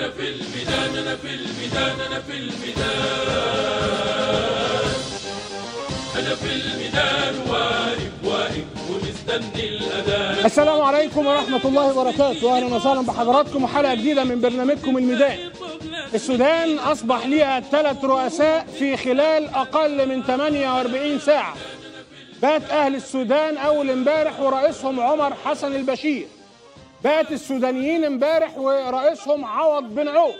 أنا في الميدان أنا في الميدان أنا في الميدان أنا في الميدان واقف واقف ومستني الأذان السلام عليكم ورحمة الله وبركاته أهلا وسهلا بحضراتكم وحلقة جديدة من برنامجكم الميدان السودان أصبح ليها ثلاث رؤساء في خلال أقل من 48 ساعة بات أهل السودان أول امبارح ورئيسهم عمر حسن البشير بات السودانيين امبارح ورئيسهم عوض بن عوف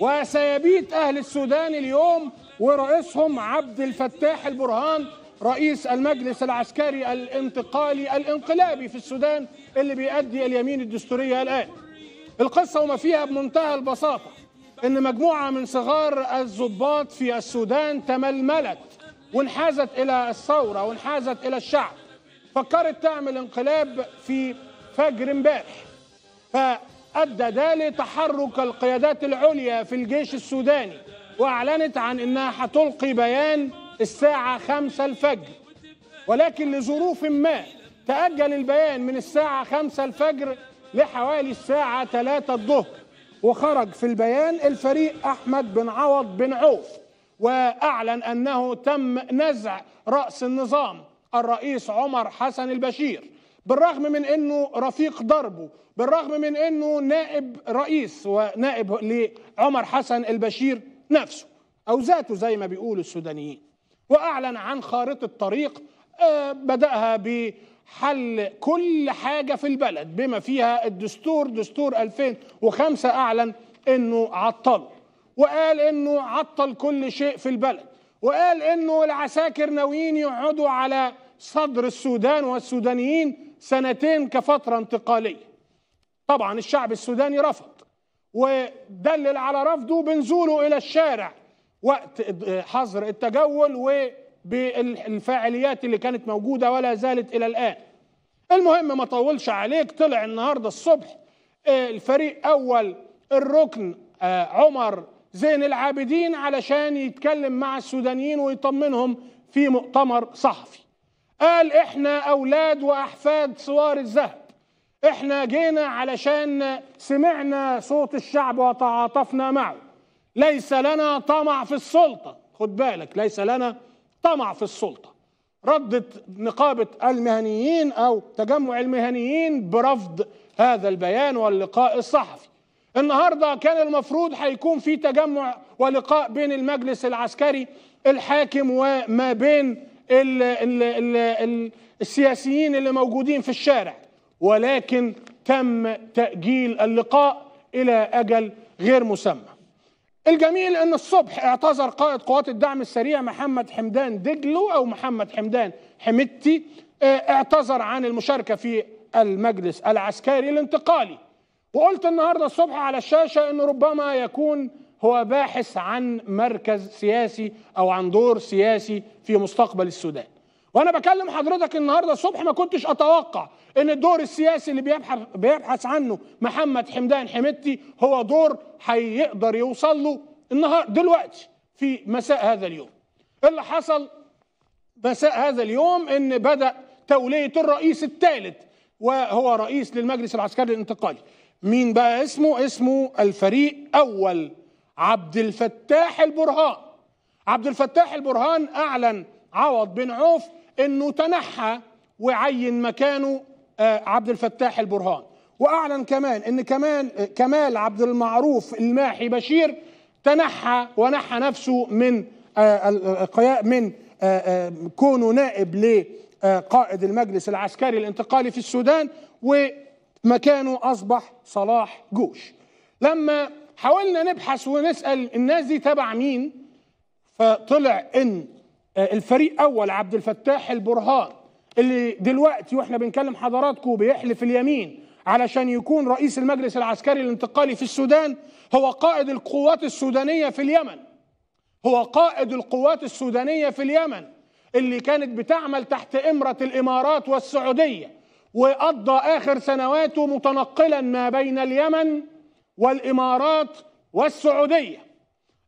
وسيبيت أهل السودان اليوم ورئيسهم عبد الفتاح البرهان رئيس المجلس العسكري الانتقالي الانقلابي في السودان اللي بيأدي اليمين الدستورية الآن القصة وما فيها بمنتهى البساطة إن مجموعة من صغار الضباط في السودان تململت وانحازت إلى الثورة وانحازت إلى الشعب فكرت تعمل انقلاب في فجر امبارح فأدى ده لتحرك القيادات العليا في الجيش السوداني وأعلنت عن أنها هتلقي بيان الساعة 5 الفجر ولكن لظروف ما تأجل البيان من الساعة 5 الفجر لحوالي الساعة 3 الظهر وخرج في البيان الفريق أحمد بن عوض بن عوف وأعلن أنه تم نزع رأس النظام الرئيس عمر حسن البشير بالرغم من انه رفيق دربه بالرغم من انه نائب رئيس ونائب لعمر حسن البشير نفسه او ذاته زي ما بيقولوا السودانيين واعلن عن خارطه طريق آه، بداها بحل كل حاجه في البلد بما فيها الدستور دستور 2005 اعلن انه عطله وقال انه عطل كل شيء في البلد وقال انه العساكر ناويين يقعدوا على صدر السودان والسودانيين سنتين كفترة انتقالية طبعا الشعب السوداني رفض ودلل على رفضه بنزوله إلى الشارع وقت حظر التجول وبالفاعليات اللي كانت موجودة ولا زالت إلى الآن المهم ما طولش عليك طلع النهاردة الصبح آه، الفريق أول الركن آه، عمر زين العابدين علشان يتكلم مع السودانيين ويطمنهم في مؤتمر صحفي قال احنا اولاد واحفاد سوار الذهب احنا جينا علشان سمعنا صوت الشعب وتعاطفنا معه ليس لنا طمع في السلطه خد بالك ليس لنا طمع في السلطه ردت نقابه المهنيين او تجمع المهنيين برفض هذا البيان واللقاء الصحفي النهارده كان المفروض هيكون في تجمع ولقاء بين المجلس العسكري الحاكم وما بين ال الـ الـ الـ السياسيين اللي موجودين في الشارع ولكن تم تأجيل اللقاء إلى أجل غير مسمى الجميل ان الصبح اعتذر قائد قوات الدعم السريع محمد حمدان دجلو او محمد حمدان حمدتي آه، اعتذر عن المشاركه في المجلس العسكري الانتقالي وقلت النهارده الصبح على الشاشه أنه ربما يكون هو باحث عن مركز سياسي او عن دور سياسي في مستقبل السودان وانا بكلم حضرتك النهارده الصبح ما كنتش اتوقع ان الدور السياسي اللي بيبحث بيبحث عنه محمد حمدان حمدتي هو دور هيقدر يوصل له النهار دلوقتي في مساء هذا اليوم اللي حصل مساء هذا اليوم ان بدا توليه الرئيس الثالث وهو رئيس للمجلس العسكري الانتقالي مين بقى اسمه اسمه الفريق اول عبد الفتاح البرهان عبد الفتاح البرهان اعلن عوض بن عوف انه تنحى وعين مكانه آه، عبد الفتاح البرهان واعلن كمان ان كمان آه، كمال عبد المعروف الماحي بشير تنحى ونحى نفسه من آه، من كونه نائب لقائد المجلس العسكري الانتقالي في السودان ومكانه اصبح صلاح جوش لما حاولنا نبحث ونسال الناس دي تبع مين فطلع ان آه، الفريق اول عبد الفتاح البرهان اللي دلوقتي واحنا بنكلم حضراتكم بيحلف اليمين علشان يكون رئيس المجلس العسكري الانتقالي في السودان هو قائد القوات السودانيه في اليمن هو قائد القوات السودانيه في اليمن اللي كانت بتعمل تحت امره الامارات والسعوديه وقضى اخر سنواته متنقلا ما بين اليمن والامارات والسعوديه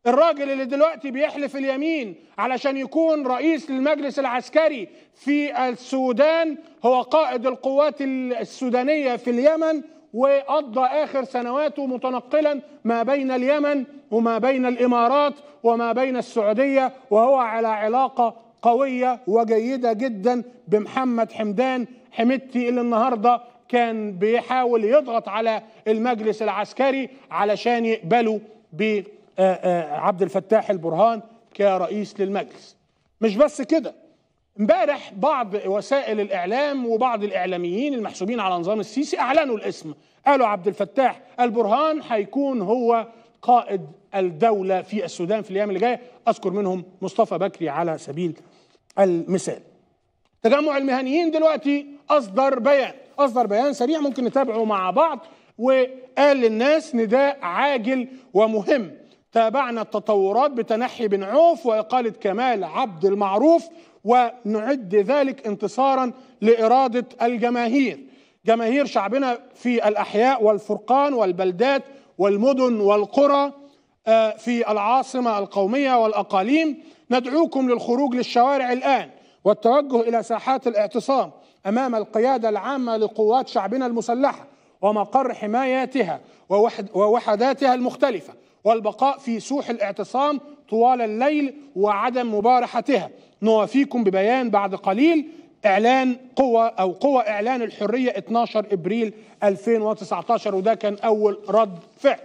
الراجل اللي دلوقتي بيحلف اليمين علشان يكون رئيس للمجلس العسكري في السودان هو قائد القوات السودانيه في اليمن وقضى اخر سنواته متنقلا ما بين اليمن وما بين الامارات وما بين السعوديه وهو على علاقه قويه وجيده جدا بمحمد حمدان حمدتي اللي النهارده كان بيحاول يضغط على المجلس العسكري علشان يقبلوا بعبد آه، آه، الفتاح البرهان كرئيس للمجلس مش بس كده امبارح بعض وسائل الاعلام وبعض الاعلاميين المحسوبين على نظام السيسي اعلنوا الاسم قالوا عبد الفتاح البرهان هيكون هو قائد الدوله في السودان في الايام اللي جايه اذكر منهم مصطفى بكري على سبيل المثال تجمع المهنيين دلوقتي اصدر بيان اصدر بيان سريع ممكن نتابعه مع بعض وقال للناس نداء عاجل ومهم تابعنا التطورات بتنحي بن عوف واقاله كمال عبد المعروف ونعد ذلك انتصارا لاراده الجماهير جماهير شعبنا في الاحياء والفرقان والبلدات والمدن والقرى آه، في العاصمه القوميه والاقاليم ندعوكم للخروج للشوارع الان والتوجه الى ساحات الاعتصام امام القياده العامه لقوات شعبنا المسلحه ومقر حماياتها ووحد ووحداتها المختلفه والبقاء في سوح الاعتصام طوال الليل وعدم مبارحتها نوافيكم ببيان بعد قليل اعلان قوة او قوة اعلان الحرية 12 ابريل 2019 وده كان اول رد فعل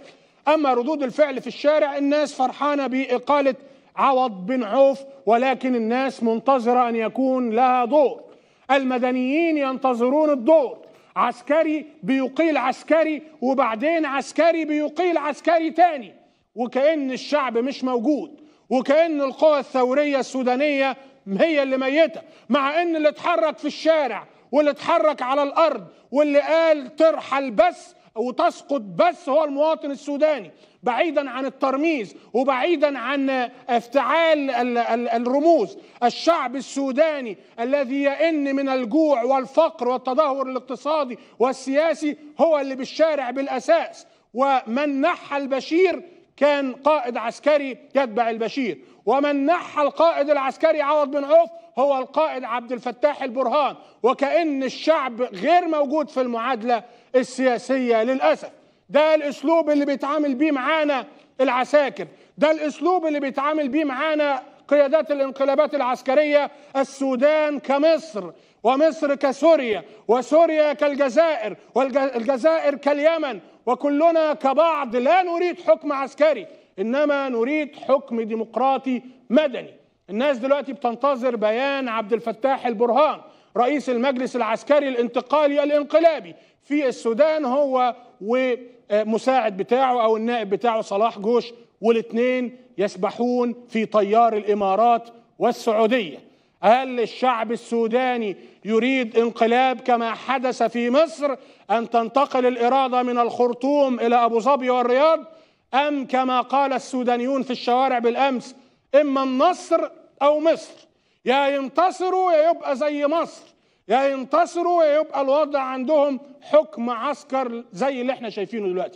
اما ردود الفعل في الشارع الناس فرحانة باقالة عوض بن عوف ولكن الناس منتظرة ان يكون لها دور المدنيين ينتظرون الدور عسكري بيقيل عسكري وبعدين عسكري بيقيل عسكري تاني وكأن الشعب مش موجود وكأن القوى الثورية السودانية هي اللي ميتة مع ان اللي اتحرك في الشارع واللي اتحرك على الارض واللي قال ترحل بس وتسقط بس هو المواطن السوداني بعيدا عن الترميز وبعيدا عن افتعال الرموز الشعب السوداني الذي يئن من الجوع والفقر والتدهور الاقتصادي والسياسي هو اللي بالشارع بالاساس ومن نحى البشير كان قائد عسكري يتبع البشير ومن نحى القائد العسكري عوض بن عوف هو القائد عبد الفتاح البرهان وكأن الشعب غير موجود في المعادلة السياسية للأسف ده الأسلوب اللي بيتعامل بيه معانا العساكر ده الأسلوب اللي بيتعامل بيه معانا قيادات الانقلابات العسكرية السودان كمصر ومصر كسوريا وسوريا كالجزائر والجزائر كاليمن وكلنا كبعض لا نريد حكم عسكري انما نريد حكم ديمقراطي مدني الناس دلوقتي بتنتظر بيان عبد الفتاح البرهان رئيس المجلس العسكري الانتقالي الانقلابي في السودان هو ومساعد بتاعه او النائب بتاعه صلاح جوش والاثنين يسبحون في طيار الامارات والسعوديه هل الشعب السوداني يريد انقلاب كما حدث في مصر ان تنتقل الاراده من الخرطوم الى ابو ظبي والرياض أم كما قال السودانيون في الشوارع بالأمس إما النصر أو مصر يا ينتصروا يا يبقى زي مصر يا ينتصروا يا يبقى الوضع عندهم حكم عسكر زي اللي احنا شايفينه دلوقتي